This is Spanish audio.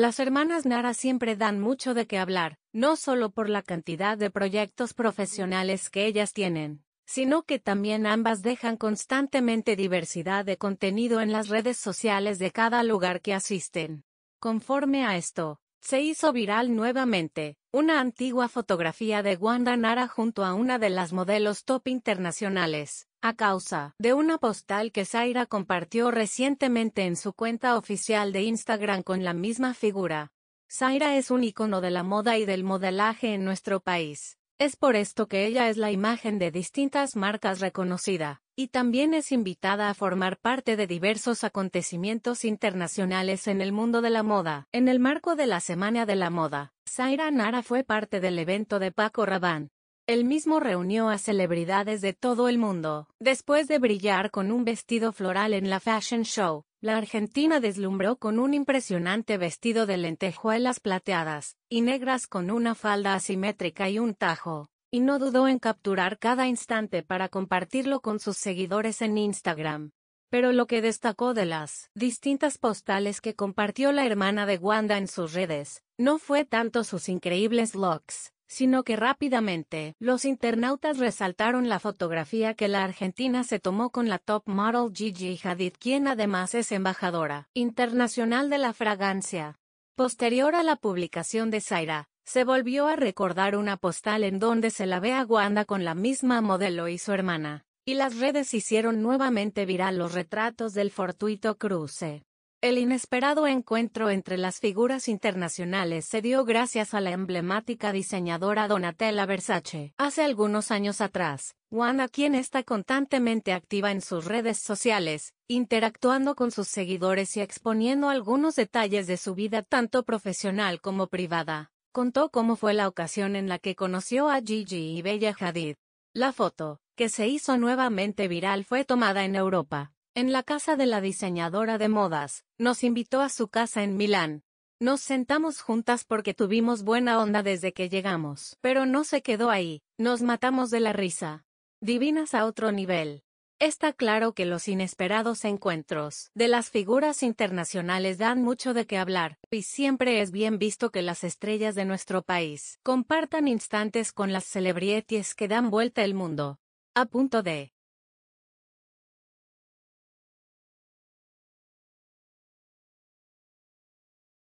Las hermanas Nara siempre dan mucho de qué hablar, no solo por la cantidad de proyectos profesionales que ellas tienen, sino que también ambas dejan constantemente diversidad de contenido en las redes sociales de cada lugar que asisten. Conforme a esto, se hizo viral nuevamente, una antigua fotografía de Wanda Nara junto a una de las modelos top internacionales, a causa de una postal que Zaira compartió recientemente en su cuenta oficial de Instagram con la misma figura. Zaira es un icono de la moda y del modelaje en nuestro país. Es por esto que ella es la imagen de distintas marcas reconocida, y también es invitada a formar parte de diversos acontecimientos internacionales en el mundo de la moda. En el marco de la Semana de la Moda, Zaira Nara fue parte del evento de Paco Rabanne, el mismo reunió a celebridades de todo el mundo. Después de brillar con un vestido floral en la Fashion Show, la Argentina deslumbró con un impresionante vestido de lentejuelas plateadas y negras con una falda asimétrica y un tajo, y no dudó en capturar cada instante para compartirlo con sus seguidores en Instagram. Pero lo que destacó de las distintas postales que compartió la hermana de Wanda en sus redes, no fue tanto sus increíbles looks, sino que rápidamente, los internautas resaltaron la fotografía que la argentina se tomó con la top model Gigi Hadid, quien además es embajadora internacional de la fragancia. Posterior a la publicación de Zaira, se volvió a recordar una postal en donde se la ve a Wanda con la misma modelo y su hermana, y las redes hicieron nuevamente viral los retratos del fortuito cruce. El inesperado encuentro entre las figuras internacionales se dio gracias a la emblemática diseñadora Donatella Versace. Hace algunos años atrás, Juana, quien está constantemente activa en sus redes sociales, interactuando con sus seguidores y exponiendo algunos detalles de su vida tanto profesional como privada, contó cómo fue la ocasión en la que conoció a Gigi y Bella Hadid. La foto, que se hizo nuevamente viral, fue tomada en Europa en la casa de la diseñadora de modas, nos invitó a su casa en Milán. Nos sentamos juntas porque tuvimos buena onda desde que llegamos, pero no se quedó ahí, nos matamos de la risa. Divinas a otro nivel. Está claro que los inesperados encuentros de las figuras internacionales dan mucho de qué hablar, y siempre es bien visto que las estrellas de nuestro país compartan instantes con las celebrities que dan vuelta el mundo. A punto de